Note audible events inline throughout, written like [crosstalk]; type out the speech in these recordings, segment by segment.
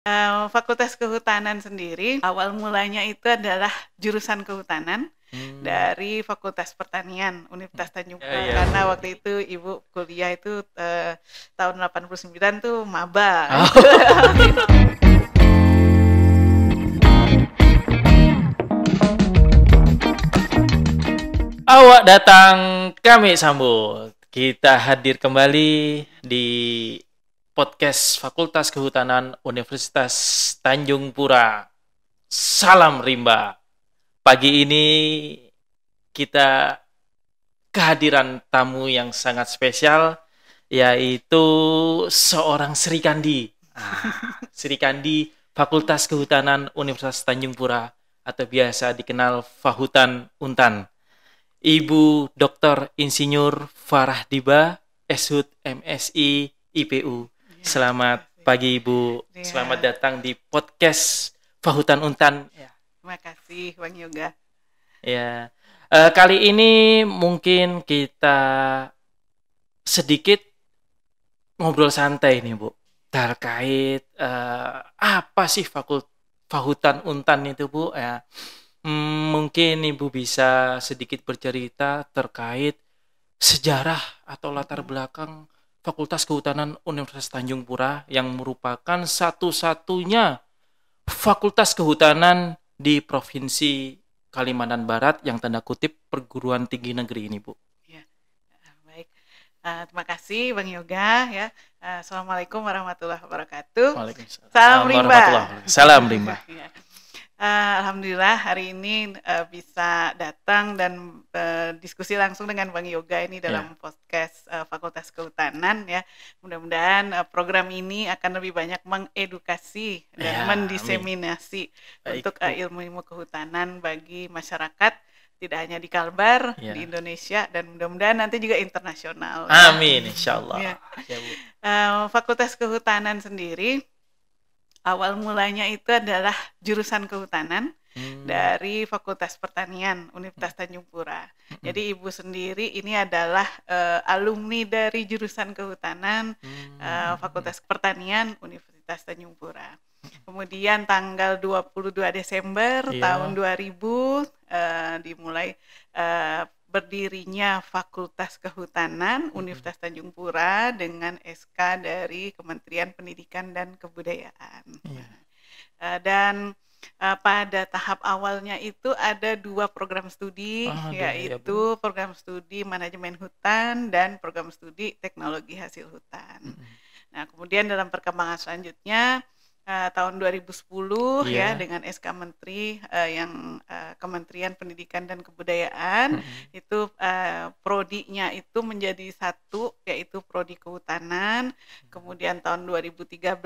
Eh, Fakultas Kehutanan sendiri awal mulanya itu adalah jurusan kehutanan hmm. dari Fakultas Pertanian Universitas hmm. Tanjung ya, Priok Ya, ya. karena waktu itu ibu kuliah itu eh, tahun 89 tuh maba. Oh. [laughs] Awak datang kami sambut. Kita hadir kembali di podcast Fakultas Kehutanan Universitas Tanjung Pura. Salam rimba. Pagi ini kita kehadiran tamu yang sangat spesial yaitu seorang Sri Kandi. Ah, Sri Kandi Fakultas Kehutanan Universitas Tanjung Pura atau biasa dikenal Fahutan Untan. Ibu Dr. Insinyur Farah Diba, Eshut MSI IPU. Selamat pagi Ibu. Iya. Selamat datang di podcast Fahutan Untan. Ya. Terima kasih Bang Yoga. Ya. Uh, kali ini mungkin kita sedikit ngobrol santai nih, Bu. Terkait uh, apa sih fakult Fahutan Untan itu, Bu? Ya. Hmm, mungkin Ibu bisa sedikit bercerita terkait sejarah atau latar belakang Fakultas Kehutanan Universitas Tanjung Pura yang merupakan satu-satunya fakultas kehutanan di Provinsi Kalimantan Barat yang tanda kutip perguruan tinggi negeri ini, Bu. Ya, baik. Uh, terima kasih Bang Yoga ya. Uh, Assalamualaikum warahmatullahi wabarakatuh. Waalaikumsalam. Salam rimba. Salam rimba. Iya. Uh, Alhamdulillah hari ini uh, bisa datang dan uh, diskusi langsung dengan Bang Yoga ini iya. dalam yeah. podcast uh, Fakultas Kehutanan ya. Mudah-mudahan uh, program ini akan lebih banyak mengedukasi dan yeah, mendiseminasi amin. untuk ilmu ilmu-ilmu kehutanan bagi masyarakat tidak hanya di Kalbar, yeah. di Indonesia dan mudah-mudahan nanti juga internasional. Amin, ya. insya Allah. Uh, Fakultas Kehutanan sendiri awal mulanya itu adalah jurusan kehutanan hmm. dari Fakultas Pertanian Universitas hmm. Tanjung Pura. Hmm. Jadi ibu sendiri ini adalah uh, alumni dari jurusan kehutanan hmm. uh, Fakultas Pertanian Universitas Tanjung Pura. Kemudian tanggal 22 Desember yeah. tahun 2000 uh, eh, dimulai uh, berdirinya Fakultas Kehutanan Universitas Tanjung Pura dengan SK dari Kementerian Pendidikan dan Kebudayaan. Iya. Eh, dan eh, pada tahap awalnya itu ada dua program studi ah, iya, yaitu iya, program studi manajemen hutan dan program studi teknologi hasil hutan. Mm -hmm. Nah, kemudian dalam perkembangan selanjutnya Eh, tahun 2010 yeah. ya iya. dengan SK Menteri uh, yang uh, Kementerian Pendidikan dan Kebudayaan mm -hmm. itu uh, nya itu menjadi satu yaitu prodi kehutanan. Mm -hmm. Kemudian tahun 2013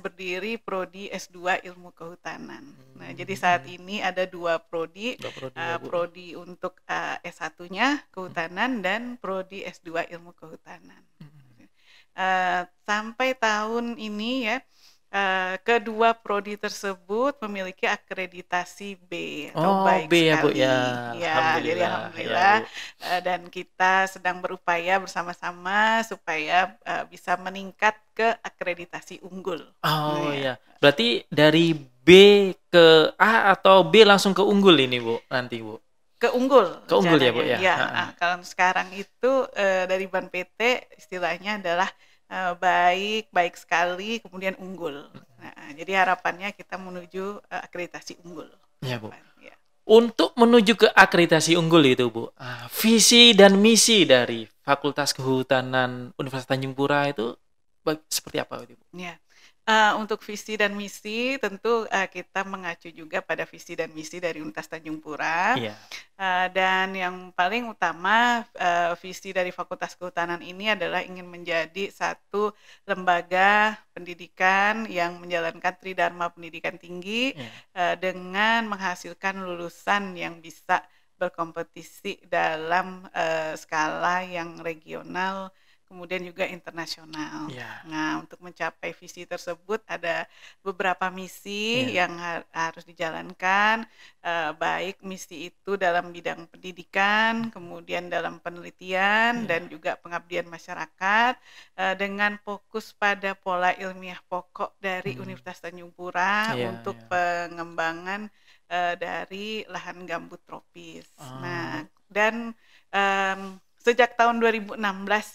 berdiri prodi S2 Ilmu Kehutanan. Mm -hmm. Nah, jadi saat ini ada dua prodi, dua prodi, uh, prodi untuk uh, S1-nya kehutanan mm -hmm. dan prodi S2 Ilmu Kehutanan. Mm -hmm. Uh, sampai tahun ini ya, Uh, kedua prodi tersebut memiliki akreditasi B Oh, oh, baik B ya Bu ya. Iya, ya alhamdulillah, jadi alhamdulillah ya, Bu. Uh, dan kita sedang berupaya bersama-sama supaya uh, bisa meningkat ke akreditasi unggul. Oh ya. ya. Berarti dari B ke A atau B langsung ke unggul ini Bu nanti Bu ke unggul. Ke unggul ya bu ya. ya nah, kalau sekarang itu e, dari ban PT istilahnya adalah Eh, baik, baik sekali, kemudian unggul. Nah, jadi harapannya kita menuju uh, akreditasi unggul. Iya, Bu. Ya. Untuk menuju ke akreditasi unggul itu, Bu, uh, visi dan misi dari Fakultas Kehutanan Universitas Tanjung Pura itu seperti apa, Bu? Ya. Uh, untuk visi dan misi, tentu uh, kita mengacu juga pada visi dan misi dari Universitas Tanjung Pura. Yeah. Iya. Uh, dan yang paling utama uh, visi dari Fakultas Kehutanan ini adalah ingin menjadi satu lembaga pendidikan yang menjalankan tridharma pendidikan tinggi yeah. Iya. uh, dengan menghasilkan lulusan yang bisa berkompetisi dalam uh, skala yang regional kemudian juga internasional. Yeah. Nah, untuk mencapai visi tersebut ada beberapa misi yeah. yang ha harus dijalankan, uh, baik misi itu dalam bidang pendidikan, hmm. kemudian dalam penelitian yeah. dan juga pengabdian masyarakat uh, dengan fokus pada pola ilmiah pokok dari hmm. Universitas Tanjung Pura yeah, untuk yeah. pengembangan uh, dari lahan gambut tropis. Uh. Nah, dan um, sejak tahun 2016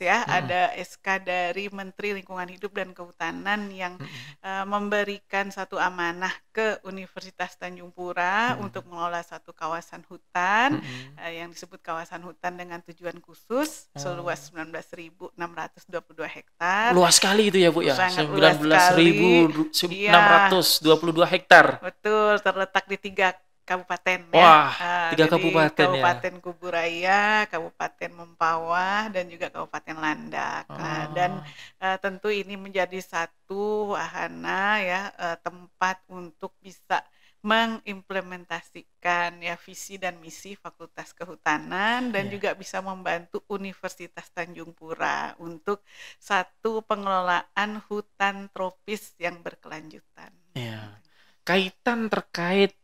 ya hmm. ada SK dari Menteri Lingkungan Hidup dan Kehutanan yang hmm. uh, memberikan satu amanah ke Universitas Tanjung Pura hmm. untuk mengelola satu kawasan hutan hmm. uh, yang disebut kawasan hutan dengan tujuan khusus hmm. seluas 19.622 hektar. Luas sekali itu ya Bu ya. 19.622 ya. hektar. Betul, terletak di tiga kabupaten Wah, ya. Nah, tiga kabupaten, kabupaten ya. Ah, ya. Kuburaya, Kabupaten Mempawah dan juga Kabupaten Landak. Oh. dan uh, tentu ini menjadi satu wahana ya uh, tempat untuk bisa mengimplementasikan ya visi dan misi Fakultas Kehutanan dan yeah. juga bisa membantu Universitas Tanjung Pura untuk satu pengelolaan hutan tropis yang berkelanjutan. Yeah. Kaitan terkait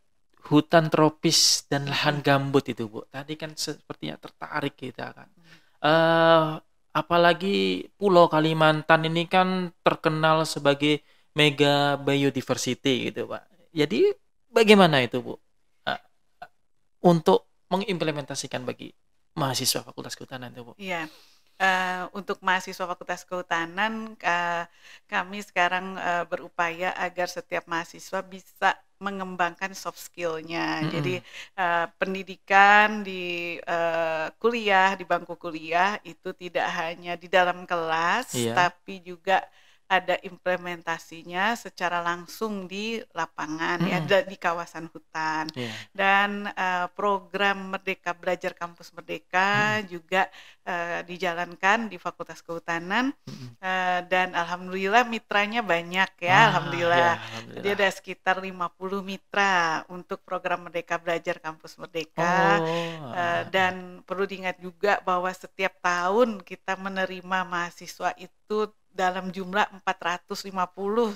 hutan tropis dan lahan gambut itu bu tadi kan sepertinya tertarik kita gitu ya, kan uh, apalagi Pulau Kalimantan ini kan terkenal sebagai mega biodiversity gitu pak jadi bagaimana itu bu uh, untuk mengimplementasikan bagi mahasiswa Fakultas Kehutanan itu bu iya yeah. Uh, untuk mahasiswa Fakultas Kehutanan, uh, kami sekarang uh, berupaya agar setiap mahasiswa bisa mengembangkan soft skillnya. Mm -hmm. Jadi uh, pendidikan di uh, kuliah di bangku kuliah itu tidak hanya di dalam kelas, yeah. tapi juga ada implementasinya secara langsung di lapangan hmm. ya di kawasan hutan yeah. dan uh, program Merdeka Belajar Kampus Merdeka hmm. juga uh, dijalankan di Fakultas Kehutanan hmm. uh, dan alhamdulillah mitranya banyak ya ah, alhamdulillah. Ya, dia ada sekitar 50 mitra untuk program Merdeka Belajar Kampus Merdeka oh. uh, dan perlu diingat juga bahwa setiap tahun kita menerima mahasiswa itu dalam jumlah 450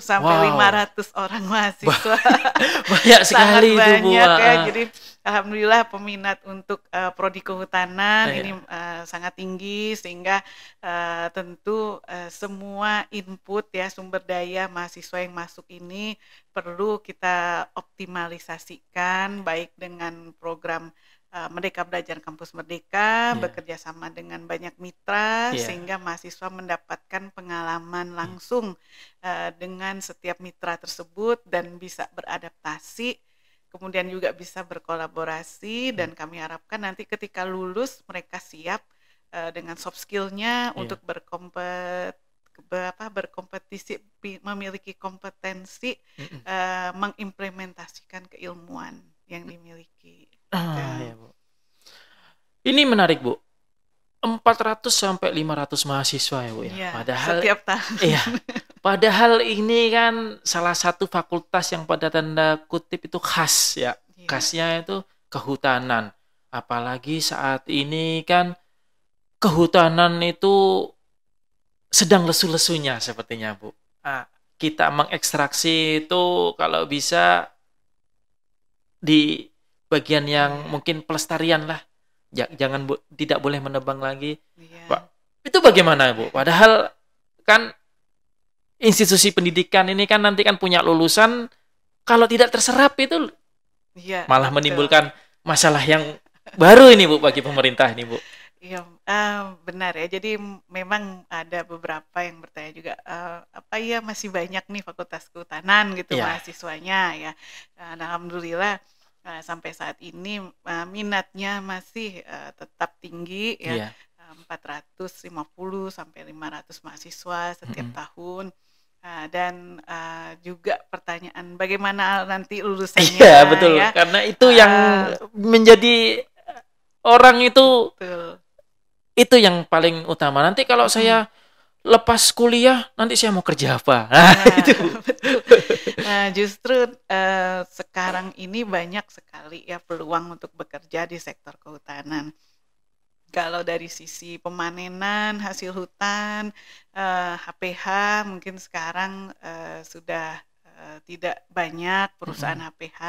sampai wow. 500 orang mahasiswa. [laughs] banyak sekali Sangat itu banyak Bu. ya. Jadi alhamdulillah peminat untuk uh, prodi kehutanan iya. ini uh, sangat tinggi sehingga uh, tentu uh, semua input ya sumber daya mahasiswa yang masuk ini perlu kita optimalisasikan baik dengan program mereka eh, Merdeka Belajar Kampus Merdeka yeah. bekerja sama dengan banyak mitra yeah. sehingga mahasiswa mendapatkan pengalaman langsung yeah. uh, dengan setiap mitra tersebut dan bisa beradaptasi kemudian juga bisa berkolaborasi yeah. Hmm. dan kami harapkan nanti ketika lulus mereka siap uh, dengan soft skillnya yeah. untuk berkompet berapa berkompetisi memiliki kompetensi mm -mm. Uh, mengimplementasikan keilmuan yang dimiliki. Ah. Ya, ya, Bu. Ini menarik, Bu. 400 sampai 500 mahasiswa ya, Bu ya. ya padahal setiap tahun. Iya. Padahal ini kan salah satu fakultas yang pada tanda kutip itu khas ya. ya. Khasnya itu kehutanan. Apalagi saat ini kan kehutanan itu sedang lesu-lesunya sepertinya, Bu. Ah, kita mengekstraksi itu kalau bisa di bagian yang yeah. mungkin pelestarian lah ya, jangan bu, tidak boleh menebang lagi yeah. Iya. itu bagaimana bu padahal kan institusi pendidikan ini kan nanti kan punya lulusan kalau tidak terserap itu yeah, malah betul. menimbulkan masalah yang baru ini bu bagi pemerintah ini bu Iya, uh, benar ya. Jadi memang ada beberapa yang bertanya juga, uh, apa ya masih banyak nih fakultas kehutanan gitu yeah. mahasiswanya ya. Alhamdulillah Nah, sampai saat ini uh, minatnya masih uh, tetap tinggi ya. Yeah. Iya. 450 sampai 500 mahasiswa setiap mm -hmm. tahun. Uh, dan uh, juga pertanyaan bagaimana nanti [laughs] iya, lulusannya. Iya, betul. Ya? Karena itu yang menjadi orang itu betul. itu yang paling utama. Nanti kalau saya lepas kuliah nanti saya mau kerja apa nah, nah [laughs] itu nah justru uh, sekarang ini banyak sekali ya peluang untuk bekerja di sektor kehutanan kalau dari sisi pemanenan hasil hutan uh, eh, HPH mungkin sekarang uh, sudah uh, tidak banyak perusahaan mm -hmm. HPH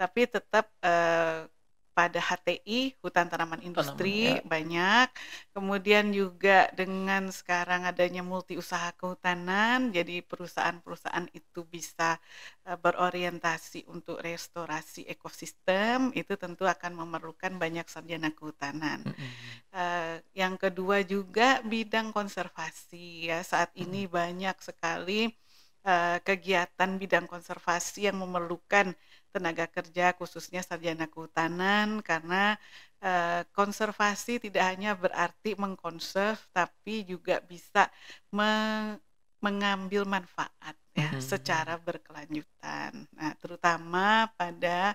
tapi tetap uh, pada HTI hutan tanaman industri tanaman, ya. banyak kemudian juga dengan sekarang adanya multi usaha kehutanan jadi perusahaan-perusahaan itu bisa eh, berorientasi untuk restorasi ekosistem itu tentu akan memerlukan banyak sarjana kehutanan mm -hmm. uh, yang kedua juga bidang konservasi ya saat ini mm -hmm. banyak sekali uh, kegiatan bidang konservasi yang memerlukan tenaga kerja khususnya sarjana kehutanan karena eh, konservasi tidak hanya berarti mengkonserv tapi juga bisa me, mengambil manfaat ya mm -hmm. secara berkelanjutan. Nah, terutama pada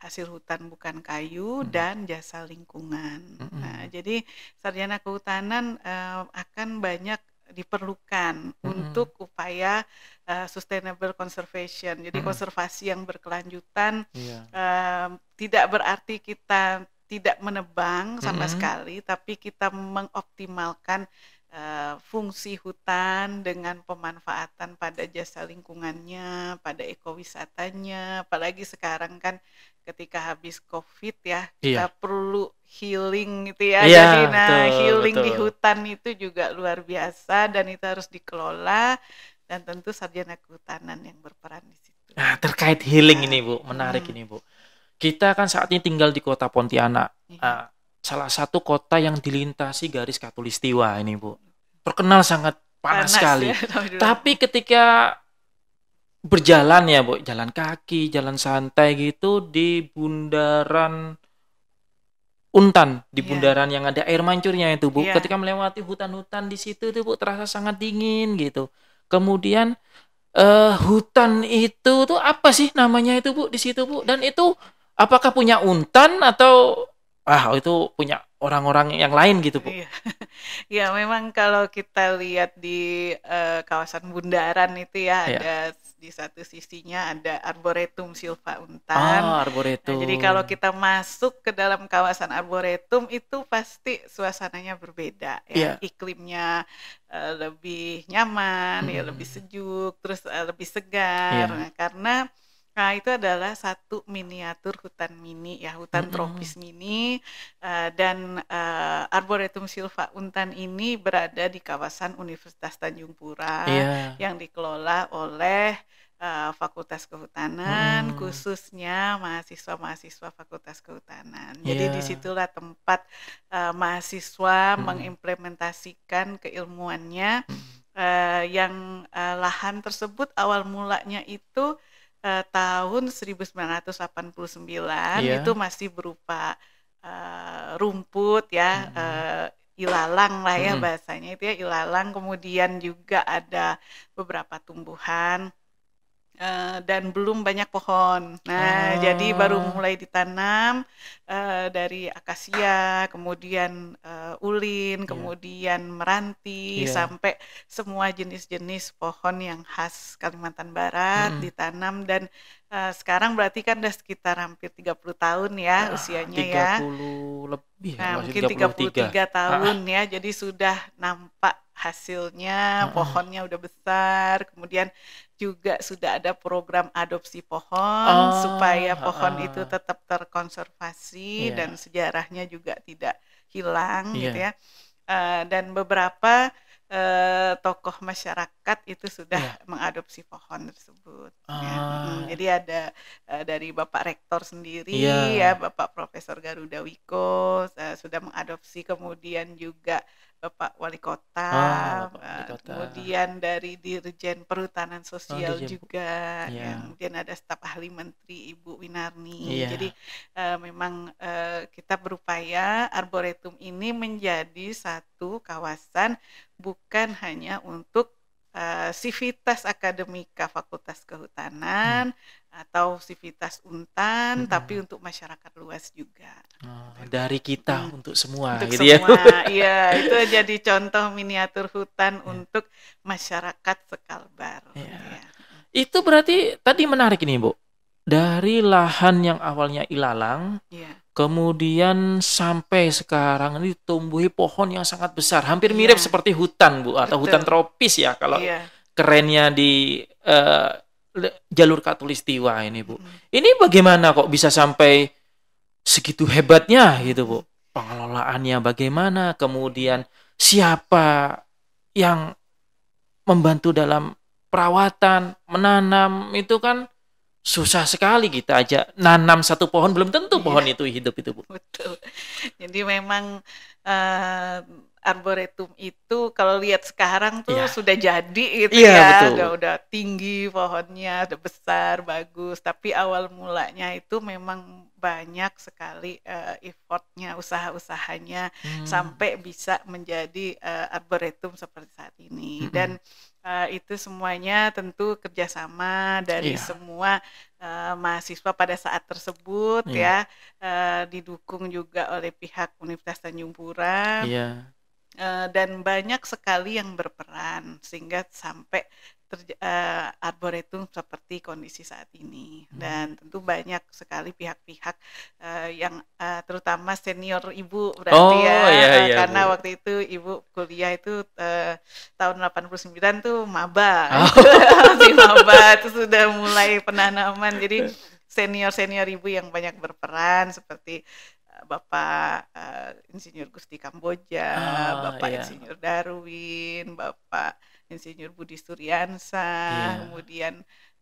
hasil hutan bukan kayu mm -hmm. dan jasa lingkungan. Mm -hmm. Nah, jadi sarjana kehutanan eh, akan banyak diperlukan -hmm. untuk upaya uh, sustainable conservation. Jadi -hmm. konservasi yang berkelanjutan yeah. Iya. uh, tidak berarti kita tidak menebang sama mm -hmm. sekali, tapi kita mengoptimalkan uh, fungsi hutan dengan pemanfaatan pada jasa lingkungannya, pada ekowisatanya, apalagi sekarang kan ketika habis covid ya kita iya. perlu healing gitu ya iya, jadi nah betul, healing betul. di hutan itu juga luar biasa dan itu harus dikelola dan tentu sarjana kehutanan yang berperan di situ nah terkait healing nah. ini bu menarik hmm. ini bu kita kan saat ini tinggal di kota Pontianak iya. nah, salah satu kota yang dilintasi garis katulistiwa ini bu terkenal sangat panas, panas sekali ya, [laughs] tapi ketika berjalan ya bu jalan kaki jalan santai gitu di bundaran Untan di iya. bundaran yang ada air mancurnya itu bu yeah. ketika melewati hutan-hutan di situ itu bu terasa sangat dingin gitu kemudian uh, hutan itu tuh apa sih namanya itu bu di situ bu dan itu apakah punya Untan atau ah itu punya orang-orang yang lain gitu bu? Iya, [laughs] ya memang kalau kita lihat di uh, kawasan Bundaran itu ya, ya. ada di satu sisinya ada Arboretum Silva Untan. Oh, ah, Arboretum. Nah, jadi kalau kita masuk ke dalam kawasan Arboretum itu pasti suasananya berbeda ya. Yeah. Iklimnya uh, lebih nyaman, hmm. ya lebih hmm. sejuk, terus uh, lebih segar yeah. Iya. karena Nah, itu adalah satu miniatur hutan mini ya, hutan mm -hmm. tropis mini uh, dan uh, Arboretum Silva Untan ini berada di kawasan Universitas Tanjung Pura yeah. yang dikelola oleh uh, Fakultas Kehutanan, hmm. khususnya mahasiswa-mahasiswa Fakultas Kehutanan. Yeah. Jadi disitulah tempat uh, mahasiswa hmm. mengimplementasikan keilmuannya hmm. uh, yang uh, lahan tersebut awal mulanya itu uh, tahun 1989 yeah. Iya. itu masih berupa uh, rumput ya, hmm. uh, ilalang lah ya hmm. bahasanya itu ya ilalang. Kemudian juga ada beberapa tumbuhan Uh, dan belum banyak pohon. Nah, oh. jadi baru mulai ditanam uh, dari akasia, kemudian uh, ulin, yeah. kemudian meranti, yeah. sampai semua jenis-jenis pohon yang khas Kalimantan Barat mm. ditanam dan uh, sekarang berarti kan udah sekitar hampir 30 tahun ya ah, usianya 30 ya. 30 lebih. Nah, mungkin 33, 33 tahun ah. ya. Jadi sudah nampak hasilnya, uh -uh. pohonnya udah besar, kemudian juga sudah ada program adopsi pohon oh, supaya pohon uh itu tetap terkonservasi yeah. dan sejarahnya juga tidak hilang yeah. gitu ya. Uh, dan beberapa uh, tokoh masyarakat itu sudah yeah. mengadopsi pohon tersebut. uh. Ya. Hmm, jadi ada uh, dari Bapak Rektor sendiri yeah. ya Bapak Profesor Garuda Wiko uh, sudah mengadopsi kemudian juga Bapak Wali Kota, ah, Bapak Wali eh, Kota. kemudian dari Dirjen Perhutanan oh, Sosial oh, juga, yeah. kemudian ya, ada staf ahli Menteri Ibu Winarni. Yeah. Jadi uh, memang uh, kita berupaya arboretum ini menjadi satu kawasan bukan hanya untuk uh, sivitas akademika Fakultas Kehutanan, hmm atau sivitas untan hmm. tapi untuk masyarakat luas juga oh, dari kita hmm. untuk semua untuk gitu ya. semua ya [laughs] iya itu jadi contoh miniatur hutan yeah. untuk masyarakat sekalbar yeah. ya. Iya. itu berarti tadi menarik nih bu dari lahan yang awalnya ilalang yeah. kemudian sampai sekarang ini tumbuhi pohon yang sangat besar hampir mirip ya. seperti hutan bu atau Betul. hutan tropis ya kalau ya. kerennya di eh, jalur katulistiwa ini bu hmm. ini bagaimana kok bisa sampai segitu hebatnya gitu bu pengelolaannya bagaimana kemudian siapa yang membantu dalam perawatan menanam itu kan susah sekali kita aja nanam satu pohon belum tentu iya. pohon iya. itu hidup itu bu betul jadi memang uh, arboretum itu kalau lihat sekarang tuh yeah. sudah jadi gitu yeah, ya, betul. udah udah tinggi pohonnya, udah besar, bagus. Tapi awal mulanya itu memang banyak sekali uh, effortnya, usaha-usahanya hmm. sampai bisa menjadi uh, arboretum seperti saat ini. Hmm. Dan uh, itu semuanya tentu kerjasama dari yeah. semua uh, mahasiswa pada saat tersebut yeah. ya uh, didukung juga oleh pihak Universitas Tanjung Pura. Yeah. Eh, dan banyak sekali yang berperan sehingga sampai terja, uh, eh, arboretum seperti kondisi saat ini hmm. dan tentu banyak sekali pihak-pihak uh, yang uh, terutama senior ibu berarti oh, ya iya, iya, karena bu. waktu itu ibu kuliah itu uh, tahun 89 tuh maba oh. [laughs] maba itu sudah mulai penanaman jadi [laughs] senior-senior ibu yang banyak berperan seperti Bapak uh, Insinyur Gusti Kamboja, ah, Bapak iya. Insinyur Darwin, Bapak Insinyur Budi Suryansa, yeah. kemudian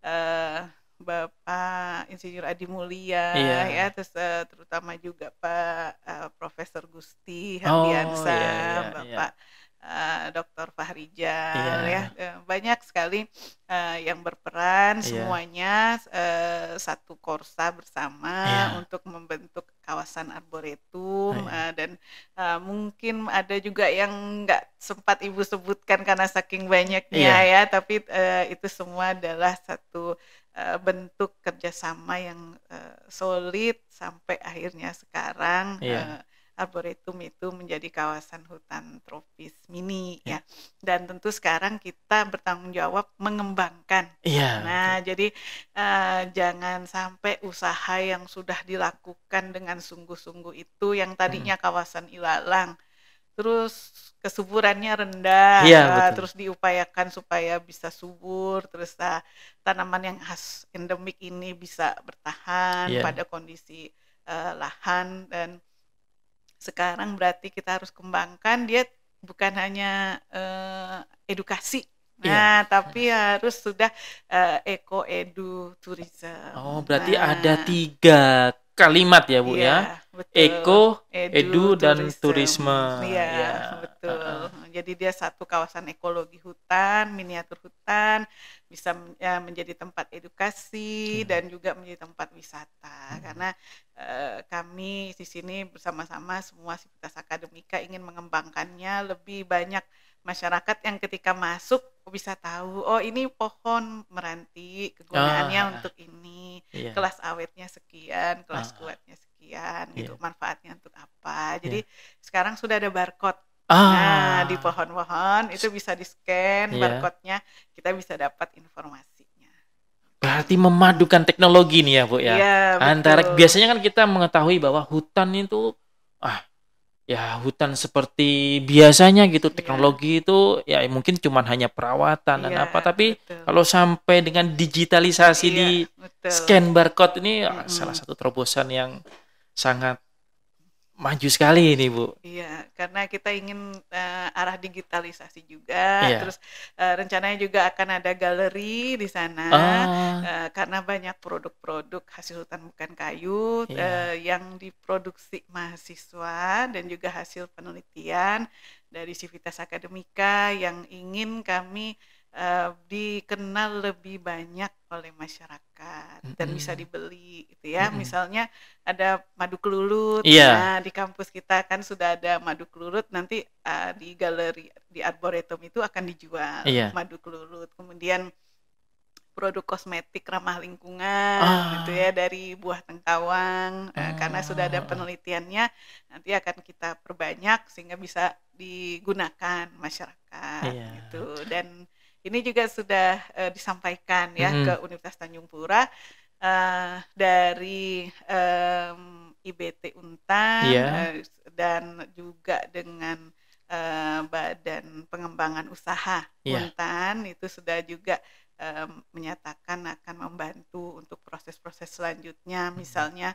uh, Bapak Insinyur Adi Mulia yeah. ya terus uh, terutama juga Pak uh, Profesor Gusti oh, Hardiansa, oh, iya, yeah, yeah, Bapak yeah. Eh, dokter Dr. Fahrijal yeah. ya eh, banyak sekali uh, yang berperan yeah. semuanya uh, satu korsa bersama yeah. untuk membentuk kawasan arboretum yeah. Iya. uh, dan uh, mungkin ada juga yang nggak sempat ibu sebutkan karena saking banyaknya yeah. ya tapi uh, itu semua adalah satu uh, bentuk kerjasama yang uh, solid sampai akhirnya sekarang yeah. Iya. uh, arboretum itu menjadi kawasan hutan tropis mini yeah. ya. Dan tentu sekarang kita bertanggung jawab mengembangkan. Yeah, nah, betul. jadi uh, jangan sampai usaha yang sudah dilakukan dengan sungguh-sungguh itu yang tadinya hmm. kawasan ilalang terus kesuburannya rendah, yeah, iya, uh, terus diupayakan supaya bisa subur, terus uh, tanaman yang khas endemik ini bisa bertahan yeah. pada kondisi uh, lahan dan sekarang berarti kita harus kembangkan dia bukan hanya uh, edukasi iya. Nah, yeah. tapi harus sudah uh, eh, eco edu tourism. Oh, berarti nah. ada tiga kalimat ya bu yeah, ya, betul. eco, edu, edu dan tourism. Iya, yeah, betul. Uh, jadi dia satu kawasan ekologi hutan, miniatur hutan, bisa ya, menjadi tempat edukasi hmm. dan juga menjadi tempat wisata. Hmm. Karena uh, kami di sini bersama-sama semua sivitas akademika ingin mengembangkannya lebih banyak masyarakat yang ketika masuk bisa tahu oh ini pohon meranti kegunaannya ah, untuk ini iya. kelas awetnya sekian kelas ah, kuatnya sekian gitu iya. manfaatnya untuk apa iya. jadi iya. sekarang sudah ada barcode Ah. Nah, di pohon-pohon itu bisa di-scan yeah. barcode-nya, kita bisa dapat informasinya. Berarti memadukan teknologi nih ya, Bu ya. Yeah, Antara betul. biasanya kan kita mengetahui bahwa hutan itu ah ya hutan seperti biasanya gitu iya. teknologi yeah. itu ya mungkin cuman hanya perawatan yeah, dan iya, apa tapi betul. kalau sampai dengan digitalisasi yeah, di betul. scan barcode ini mm -hmm. salah satu terobosan yang sangat maju sekali ini Bu. Iya, karena kita ingin uh, arah digitalisasi juga. Iya. Terus uh, rencananya juga akan ada galeri di sana uh, karena banyak produk-produk hasil hutan bukan kayu iya. uh, yang diproduksi mahasiswa dan juga hasil penelitian dari Civitas Akademika yang ingin kami Eh, dikenal lebih banyak oleh masyarakat mm -hmm. dan bisa dibeli gitu ya. Mm -hmm. Misalnya ada madu kelulut. Yeah. Nah, di kampus kita kan sudah ada madu kelulut nanti uh, di galeri di arboretum itu akan dijual yeah. madu kelulut. Kemudian produk kosmetik ramah lingkungan ah. gitu ya ah. dari buah tengkawang ah. karena sudah ada ah. penelitiannya nanti akan kita perbanyak sehingga bisa digunakan masyarakat yeah. gitu dan ini juga sudah uh, disampaikan ya hmm. ke Universitas Tanjung Pura uh, dari um, IBT Untan yeah. Iya. uh, dan juga dengan uh, Badan Pengembangan Usaha yeah. Untan itu sudah juga um, menyatakan akan membantu untuk proses-proses selanjutnya misalnya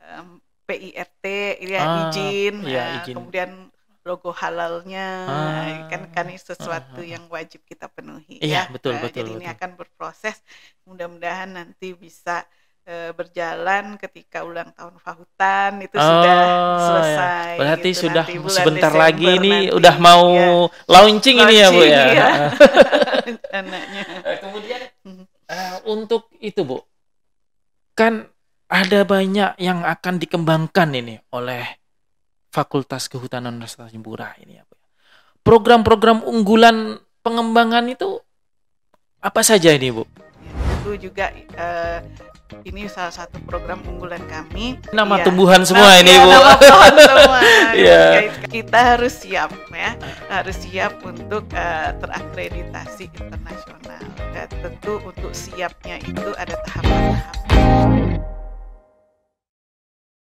um, PIRT ya ah, izin, ya, izin. kemudian logo halalnya kan, ah, kan kan sesuatu ah, yang wajib kita penuhi iya, ya betul nah, betul jadi betul. ini akan berproses mudah-mudahan nanti bisa e, berjalan ketika ulang tahun Fahutan itu oh, sudah ya. selesai ya. berarti gitu. sudah nanti sebentar Desember lagi ini nanti, udah mau ya. launching, launching ini ya bu ya, ya. [laughs] anaknya eh, kemudian uh, untuk itu bu kan ada banyak yang akan dikembangkan ini oleh Fakultas Kehutanan Universitas Jembura ini ya. Program-program unggulan pengembangan itu apa saja ini, Bu? Itu juga uh, ini salah satu program unggulan kami. Nama ya. tumbuhan semua nah, ini, ya, Bu. Nama semua. Kita harus siap ya, harus siap untuk uh, terakreditasi internasional. Dan tentu untuk siapnya itu ada tahapan-tahapan.